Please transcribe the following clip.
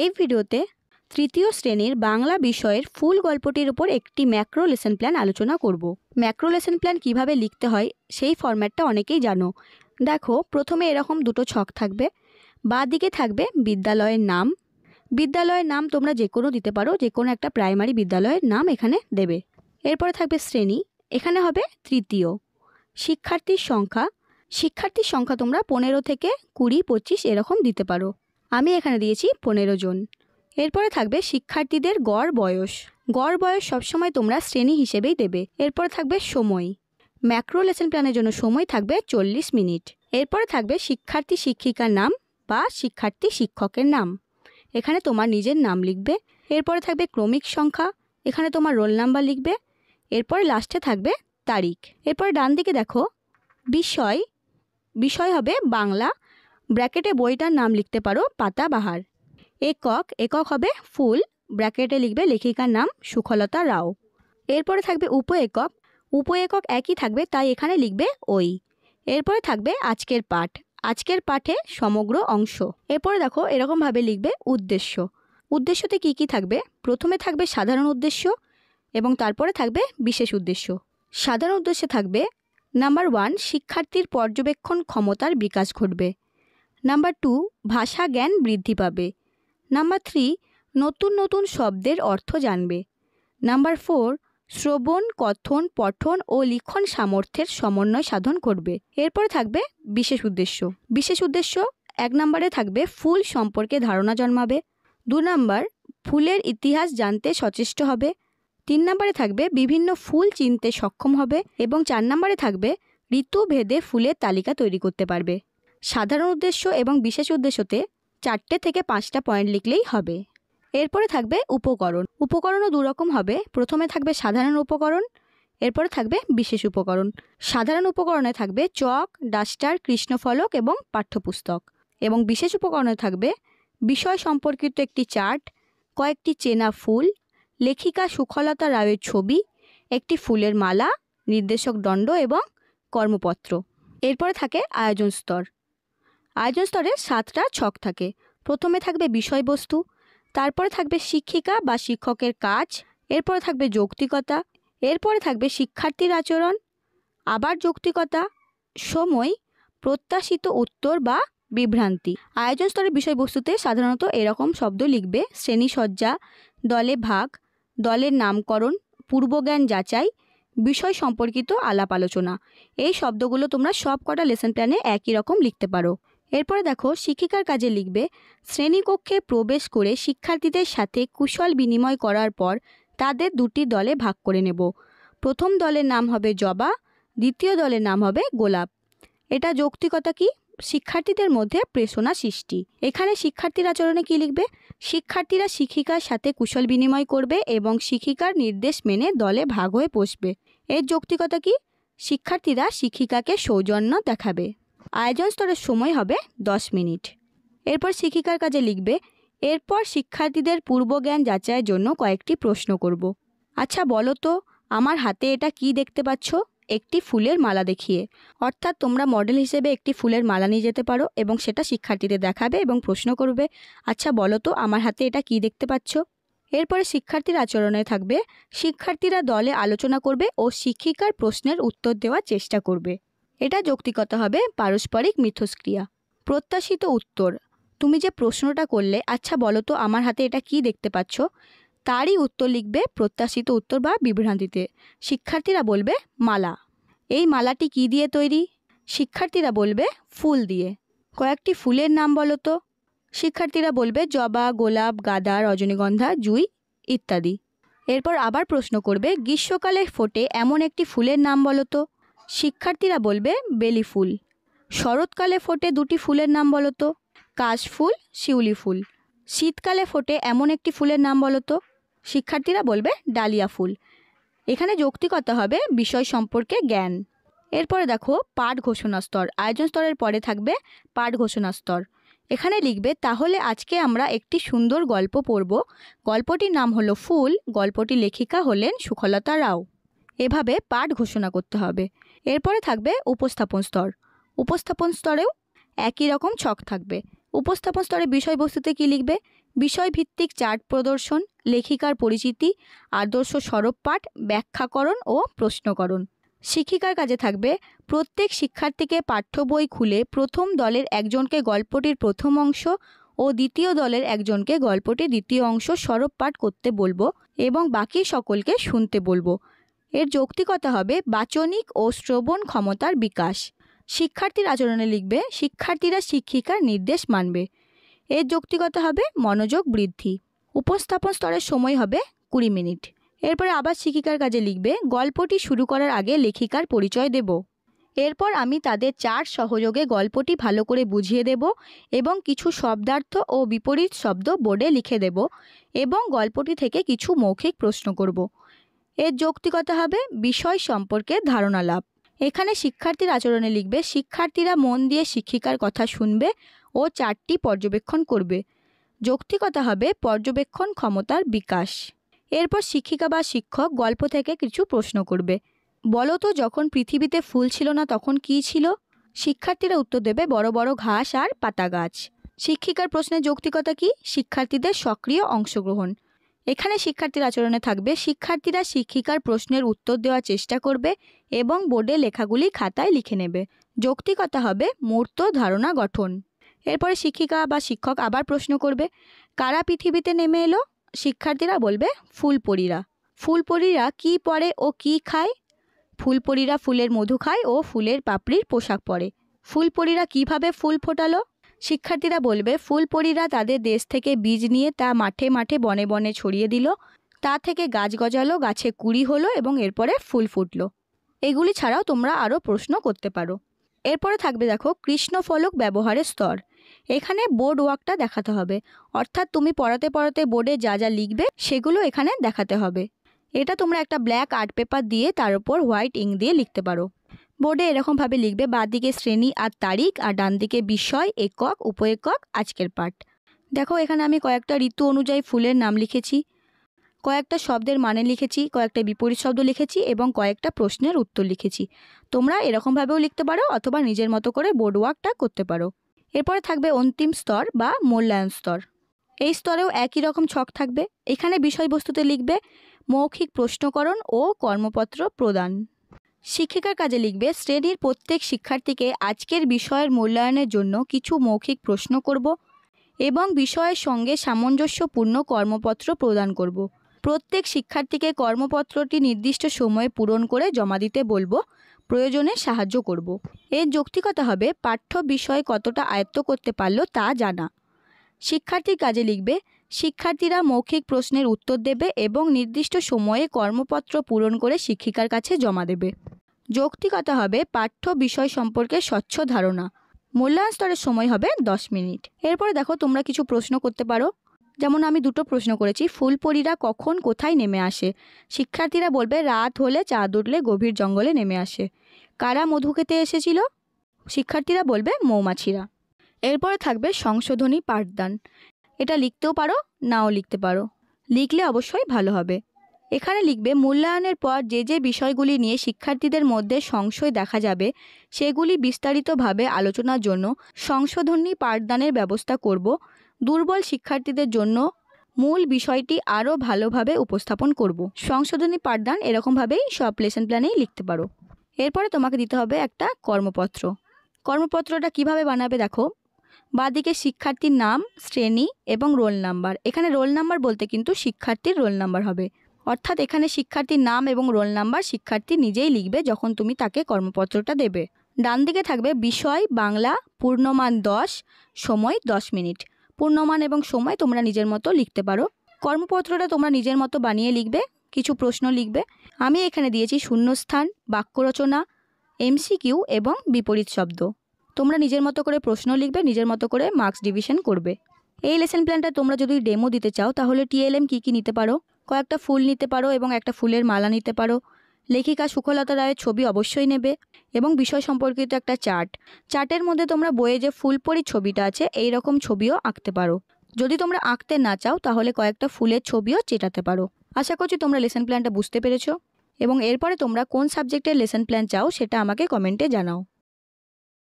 এই ভিডিওতে তৃতীয় শ্রেণীর বাংলা বিষয়ের ফুল গল্পটির উপর একটি ম্যাক্রো লেসন প্ল্যান আলোচনা করব ম্যাক্রো লেসন প্ল্যান কিভাবে লিখতে হয় সেই ফরম্যাটটা অনেকেই জানো দেখো প্রথমে এরকম দুটো ছক থাকবে বা দিকে থাকবে বিদ্যালয়ের নাম বিদ্যালয়ের নাম তোমরা যে কোনো দিতে পারো যে কোনো একটা প্রাইমারি বিদ্যালয়ের নাম এখানে দেবে এরপরে থাকবে শ্রেণী এখানে হবে তৃতীয় শিক্ষার্থীর সংখ্যা শিক্ষার্থীর সংখ্যা তোমরা পনেরো থেকে কুড়ি পঁচিশ এরকম দিতে পারো আমি এখানে দিয়েছি পনেরো জন এরপরে থাকবে শিক্ষার্থীদের গড় বয়স গড় বয়স সবসময় তোমরা শ্রেণী হিসেবেই দেবে এরপরে থাকবে সময় ম্যাক্রো লেসন প্ল্যানের জন্য সময় থাকবে চল্লিশ মিনিট এরপরে থাকবে শিক্ষার্থী শিক্ষিকার নাম বা শিক্ষার্থী শিক্ষকের নাম এখানে তোমার নিজের নাম লিখবে এরপরে থাকবে ক্রমিক সংখ্যা এখানে তোমার রোল নাম্বার লিখবে এরপরে লাস্টে থাকবে তারিখ এরপর ডান দিকে দেখো বিষয় বিষয় হবে বাংলা ব্র্যাকেটে বইটার নাম লিখতে পারো পাতাবাহার একক একক হবে ফুল ব্র্যাকেটে লিখবে লেখিকার নাম সুখলতা রাও এরপরে থাকবে উপ একক উপ একক একই থাকবে তাই এখানে লিখবে ওই এরপরে থাকবে আজকের পাঠ আজকের পাঠে সমগ্র অংশ এরপরে দেখো এরকমভাবে লিখবে উদ্দেশ্য উদ্দেশ্যতে কি কি থাকবে প্রথমে থাকবে সাধারণ উদ্দেশ্য এবং তারপরে থাকবে বিশেষ উদ্দেশ্য সাধারণ উদ্দেশ্যে থাকবে নাম্বার ওয়ান শিক্ষার্থীর পর্যবেক্ষণ ক্ষমতার বিকাশ ঘটবে নাম্বার টু ভাষা জ্ঞান বৃদ্ধি পাবে নাম্বার থ্রি নতুন নতুন শব্দের অর্থ জানবে নাম্বার ফোর শ্রবণ কথন পঠন ও লিখন সামর্থ্যের সমন্বয় সাধন করবে এরপরে থাকবে বিশেষ উদ্দেশ্য বিশেষ উদ্দেশ্য এক নম্বরে থাকবে ফুল সম্পর্কে ধারণা জন্মাবে দু নম্বর ফুলের ইতিহাস জানতে সচেষ্ট হবে তিন নম্বরে থাকবে বিভিন্ন ফুল চিনতে সক্ষম হবে এবং চার নম্বরে থাকবে ঋতুভেদে ফুলের তালিকা তৈরি করতে পারবে সাধারণ উদ্দেশ্য এবং বিশেষ উদ্দেশ্যতে চারটে থেকে পাঁচটা পয়েন্ট লিখলেই হবে এরপরে থাকবে উপকরণ উপকরণও দুরকম হবে প্রথমে থাকবে সাধারণ উপকরণ এরপরে থাকবে বিশেষ উপকরণ সাধারণ উপকরণে থাকবে চক ডাস্টার কৃষ্ণফলক এবং পাঠ্যপুস্তক এবং বিশেষ উপকরণে থাকবে বিষয় সম্পর্কিত একটি চার্ট কয়েকটি চেনা ফুল লেখিকা সুখলতা রায়ের ছবি একটি ফুলের মালা নির্দেশক দণ্ড এবং কর্মপত্র এরপরে থাকে আয়োজন স্তর আয়োজন স্তরে সাতটা ছক থাকে প্রথমে থাকবে বিষয়বস্তু তারপরে থাকবে শিক্ষিকা বা শিক্ষকের কাজ এরপরে থাকবে যৌক্তিকতা এরপরে থাকবে শিক্ষার্থীর আচরণ আবার যৌক্তিকতা সময় প্রত্যাশিত উত্তর বা বিভ্রান্তি আয়োজন স্তরের বিষয়বস্তুতে সাধারণত এরকম শব্দ লিখবে শ্রেণীসজ্জা দলে ভাগ দলের নামকরণ পূর্বজ্ঞান যাচাই বিষয় সম্পর্কিত আলাপ আলোচনা এই শব্দগুলো তোমরা সব কটা লেসন প্ল্যানে একই রকম লিখতে পারো এরপরে দেখো শিক্ষিকার কাজে লিখবে শ্রেণীকক্ষে প্রবেশ করে শিক্ষার্থীদের সাথে কুশল বিনিময় করার পর তাদের দুটি দলে ভাগ করে নেব প্রথম দলের নাম হবে জবা দ্বিতীয় দলের নাম হবে গোলাপ এটা যৌক্তিকতা কি শিক্ষার্থীদের মধ্যে প্রেষণা সৃষ্টি এখানে শিক্ষার্থীর আচরণে কি লিখবে শিক্ষার্থীরা শিক্ষিকার সাথে কুশল বিনিময় করবে এবং শিক্ষিকার নির্দেশ মেনে দলে ভাগ হয়ে বসবে এর যৌক্তিকতা কি শিক্ষার্থীরা শিক্ষিকাকে সৌজন্য দেখাবে আয়োজন স্তরের সময় হবে দশ মিনিট এরপর শিক্ষিকার কাজে লিখবে এরপর শিক্ষার্থীদের পূর্বজ্ঞান যাচাইয়ের জন্য কয়েকটি প্রশ্ন করব আচ্ছা বলো তো আমার হাতে এটা কি দেখতে পাচ্ছ একটি ফুলের মালা দেখিয়ে অর্থাৎ তোমরা মডেল হিসেবে একটি ফুলের মালা নিয়ে যেতে পারো এবং সেটা শিক্ষার্থীদের দেখাবে এবং প্রশ্ন করবে আচ্ছা বলো তো আমার হাতে এটা কি দেখতে পাচ্ছ এরপরে শিক্ষার্থীর আচরণে থাকবে শিক্ষার্থীরা দলে আলোচনা করবে ও শিক্ষিকার প্রশ্নের উত্তর দেওয়ার চেষ্টা করবে এটা যৌক্তিকতা হবে পারস্পরিক মিথস্ক্রিয়া প্রত্যাশিত উত্তর তুমি যে প্রশ্নটা করলে আচ্ছা বলো তো আমার হাতে এটা কি দেখতে পাচ্ছ তারই উত্তর লিখবে প্রত্যাশিত উত্তর বা বিভ্রান্তিতে শিক্ষার্থীরা বলবে মালা এই মালাটি কি দিয়ে তৈরি শিক্ষার্থীরা বলবে ফুল দিয়ে কয়েকটি ফুলের নাম বলো তো শিক্ষার্থীরা বলবে জবা গোলাপ গাঁদা রজনীগন্ধা জুই ইত্যাদি এরপর আবার প্রশ্ন করবে গ্রীষ্মকালে ফোটে এমন একটি ফুলের নাম বলো তো শিক্ষার্থীরা বলবে বেলি ফুল শরৎকালে ফোটে দুটি ফুলের নাম বলো তো কাশফুল শিউলি ফুল শীতকালে ফোটে এমন একটি ফুলের নাম বলো তো শিক্ষার্থীরা বলবে ডালিয়া ফুল এখানে যৌক্তিকতা হবে বিষয় সম্পর্কে জ্ঞান এরপরে দেখো পাঠ ঘোষণা স্তর আয়োজন স্তরের পরে থাকবে পাঠ ঘোষণা স্তর এখানে লিখবে তাহলে আজকে আমরা একটি সুন্দর গল্প পড়ব গল্পটির নাম হলো ফুল গল্পটি লেখিকা হলেন সুখলতা রাও এভাবে পাঠ ঘোষণা করতে হবে এরপরে থাকবে উপস্থাপন স্তর উপস্থাপন স্তরেও একই রকম ছক থাকবে উপস্থাপন স্তরে বিষয়বস্তুতে কী লিখবে বিষয়ভিত্তিক চার্ট প্রদর্শন লেখিকার পরিচিতি আদর্শ স্বরূপ পাঠ ব্যাখ্যাকরণ ও প্রশ্নকরণ শিক্ষিকার কাজে থাকবে প্রত্যেক শিক্ষার্থীকে পাঠ্য বই খুলে প্রথম দলের একজনকে গল্পটির প্রথম অংশ ও দ্বিতীয় দলের একজনকে গল্পটির দ্বিতীয় অংশ স্বরূপ পাঠ করতে বলবো এবং বাকি সকলকে শুনতে বলবো এর যৌক্তিকতা হবে বাচনিক ও শ্রবণ ক্ষমতার বিকাশ শিক্ষার্থীর আচরণে লিখবে শিক্ষার্থীরা শিক্ষিকার নির্দেশ মানবে এর যৌক্তিকতা হবে মনোযোগ বৃদ্ধি উপস্থাপন স্তরের সময় হবে কুড়ি মিনিট এরপরে আবার শিক্ষিকার কাজে লিখবে গল্পটি শুরু করার আগে লেখিকার পরিচয় দেব এরপর আমি তাদের চার সহযোগে গল্পটি ভালো করে বুঝিয়ে দেব এবং কিছু শব্দার্থ ও বিপরীত শব্দ বোর্ডে লিখে দেব এবং গল্পটি থেকে কিছু মৌখিক প্রশ্ন করব এর যৌক্তিকতা হবে বিষয় সম্পর্কে ধারণা লাভ এখানে শিক্ষার্থীর আচরণে লিখবে শিক্ষার্থীরা মন দিয়ে শিক্ষিকার কথা শুনবে ও চারটি পর্যবেক্ষণ করবে যৌক্তিকতা হবে পর্যবেক্ষণ ক্ষমতার বিকাশ এরপর শিক্ষিকা বা শিক্ষক গল্প থেকে কিছু প্রশ্ন করবে বলো তো যখন পৃথিবীতে ফুল ছিল না তখন কি ছিল শিক্ষার্থীরা উত্তর দেবে বড় বড় ঘাস আর পাতা গাছ শিক্ষিকার প্রশ্নে যৌক্তিকতা কি শিক্ষার্থীদের সক্রিয় অংশগ্রহণ এখানে শিক্ষার্থীর আচরণে থাকবে শিক্ষার্থীরা শিক্ষিকার প্রশ্নের উত্তর দেওয়ার চেষ্টা করবে এবং বোর্ডে লেখাগুলি খাতায় লিখে নেবে যৌক্তিকতা হবে মূর্ত ধারণা গঠন এরপরে শিক্ষিকা বা শিক্ষক আবার প্রশ্ন করবে কারা পৃথিবীতে নেমে এলো শিক্ষার্থীরা বলবে ফুলপরীরা ফুলপরীরা কি পরে ও কি খায় ফুলপরীরা ফুলের মধু খায় ও ফুলের পাপড়ির পোশাক পরে ফুলপরীরা কিভাবে ফুল ফোটালো শিক্ষার্থীরা বলবে ফুলপরীরা তাদের দেশ থেকে বীজ নিয়ে তা মাঠে মাঠে বনে বনে ছড়িয়ে দিল তা থেকে গাছ গজালো গাছে কুড়ি হলো এবং এরপরে ফুল ফুটলো এগুলি ছাড়াও তোমরা আরও প্রশ্ন করতে পারো এরপরে থাকবে দেখো কৃষ্ণ ফলক ব্যবহারের স্তর এখানে বোর্ড ওয়ার্কটা দেখাতে হবে অর্থাৎ তুমি পড়াতে পড়াতে বোর্ডে যা যা লিখবে সেগুলো এখানে দেখাতে হবে এটা তোমরা একটা ব্ল্যাক আর্ট পেপার দিয়ে তার উপর হোয়াইট ইঙ্ক দিয়ে লিখতে পারো বোর্ডে এরকমভাবে লিখবে বাঁদিকে শ্রেণী আর তারিখ আর ডান দিকে বিষয় একক উপ একক আজকের পাঠ দেখো এখানে আমি কয়েকটা ঋতু অনুযায়ী ফুলের নাম লিখেছি কয়েকটা শব্দের মানে লিখেছি কয়েকটা বিপরীত শব্দ লিখেছি এবং কয়েকটা প্রশ্নের উত্তর লিখেছি তোমরা এরকমভাবেও লিখতে পারো অথবা নিজের মতো করে বোর্ড ওয়ার্কটা করতে পারো এরপরে থাকবে অন্তিম স্তর বা মূল্যায়ন স্তর এই স্তরেও একই রকম ছক থাকবে এখানে বিষয়বস্তুতে লিখবে মৌখিক প্রশ্নকরণ ও কর্মপত্র প্রদান শিক্ষিকার কাজে লিখবে শ্রেণীর প্রত্যেক শিক্ষার্থীকে আজকের বিষয়ের মূল্যায়নের জন্য কিছু মৌখিক প্রশ্ন করব এবং বিষয়ের সঙ্গে সামঞ্জস্যপূর্ণ কর্মপত্র প্রদান করব প্রত্যেক শিক্ষার্থীকে কর্মপত্রটি নির্দিষ্ট সময়ে পূরণ করে জমা দিতে বলবো প্রয়োজনে সাহায্য করব। এর যৌক্তিকতা হবে পাঠ্য বিষয় কতটা আয়ত্ত করতে পারলো তা জানা শিক্ষার্থীর কাজে লিখবে শিক্ষার্থীরা মৌখিক প্রশ্নের উত্তর দেবে এবং নির্দিষ্ট সময়ে কর্মপত্র পূরণ করে শিক্ষিকার কাছে জমা দেবে যৌক্তিকতা হবে পাঠ্য বিষয় সম্পর্কে স্বচ্ছ ধারণা মূল্যায়ন স্তরের সময় হবে দশ মিনিট এরপরে দেখো তোমরা কিছু প্রশ্ন করতে পারো যেমন আমি দুটো প্রশ্ন করেছি ফুলপরীরা কখন কোথায় নেমে আসে শিক্ষার্থীরা বলবে রাত হলে চাঁদ উঠলে গভীর জঙ্গলে নেমে আসে কারা মধু খেতে এসেছিল শিক্ষার্থীরা বলবে মৌমাছিরা এরপরে থাকবে সংশোধনী পাঠদান এটা লিখতেও পারো নাও লিখতে পারো লিখলে অবশ্যই ভালো হবে এখানে লিখবে মূল্যায়নের পর যে যে বিষয়গুলি নিয়ে শিক্ষার্থীদের মধ্যে সংশয় দেখা যাবে সেগুলি বিস্তারিতভাবে আলোচনার জন্য সংশোধনী পাঠদানের ব্যবস্থা করব দুর্বল শিক্ষার্থীদের জন্য মূল বিষয়টি আরও ভালোভাবে উপস্থাপন করব। সংশোধনী পাঠদান এরকমভাবেই সব লেসন প্ল্যানেই লিখতে পারো এরপরে তোমাকে দিতে হবে একটা কর্মপত্র কর্মপত্রটা কিভাবে বানাবে দেখো বাদিকে শিক্ষার্থীর নাম শ্রেণী এবং রোল নাম্বার এখানে রোল নাম্বার বলতে কিন্তু শিক্ষার্থীর রোল নাম্বার হবে অর্থাৎ এখানে শিক্ষার্থীর নাম এবং রোল নাম্বার শিক্ষার্থী নিজেই লিখবে যখন তুমি তাকে কর্মপত্রটা দেবে ডান দিকে থাকবে বিষয় বাংলা পূর্ণমান দশ সময় দশ মিনিট পূর্ণমান এবং সময় তোমরা নিজের মতো লিখতে পারো কর্মপত্রটা তোমরা নিজের মতো বানিয়ে লিখবে কিছু প্রশ্ন লিখবে আমি এখানে দিয়েছি শূন্যস্থান বাক্য রচনা এমসিকিউ এবং বিপরীত শব্দ তোমরা নিজের মতো করে প্রশ্ন লিখবে নিজের মতো করে মার্কস ডিভিশন করবে এই লেসন প্ল্যানটা তোমরা যদি ডেমো দিতে চাও তাহলে টিএলএম কী কী নিতে পারো কয়েকটা ফুল নিতে পারো এবং একটা ফুলের মালা নিতে পারো লেখিকা সুখলতা রায়ের ছবি অবশ্যই নেবে এবং বিষয় সম্পর্কিত একটা চার্ট চার্টের মধ্যে তোমরা বইয়ে যে ফুলপরি ছবিটা আছে এই রকম ছবিও আঁকতে পারো যদি তোমরা আঁকতে না চাও তাহলে কয়েকটা ফুলের ছবিও চেটাতে পারো আশা করছি তোমরা লেসন প্ল্যানটা বুঝতে পেরেছো এবং এরপরে তোমরা কোন সাবজেক্টের লেসন প্ল্যান চাও সেটা আমাকে কমেন্টে জানাও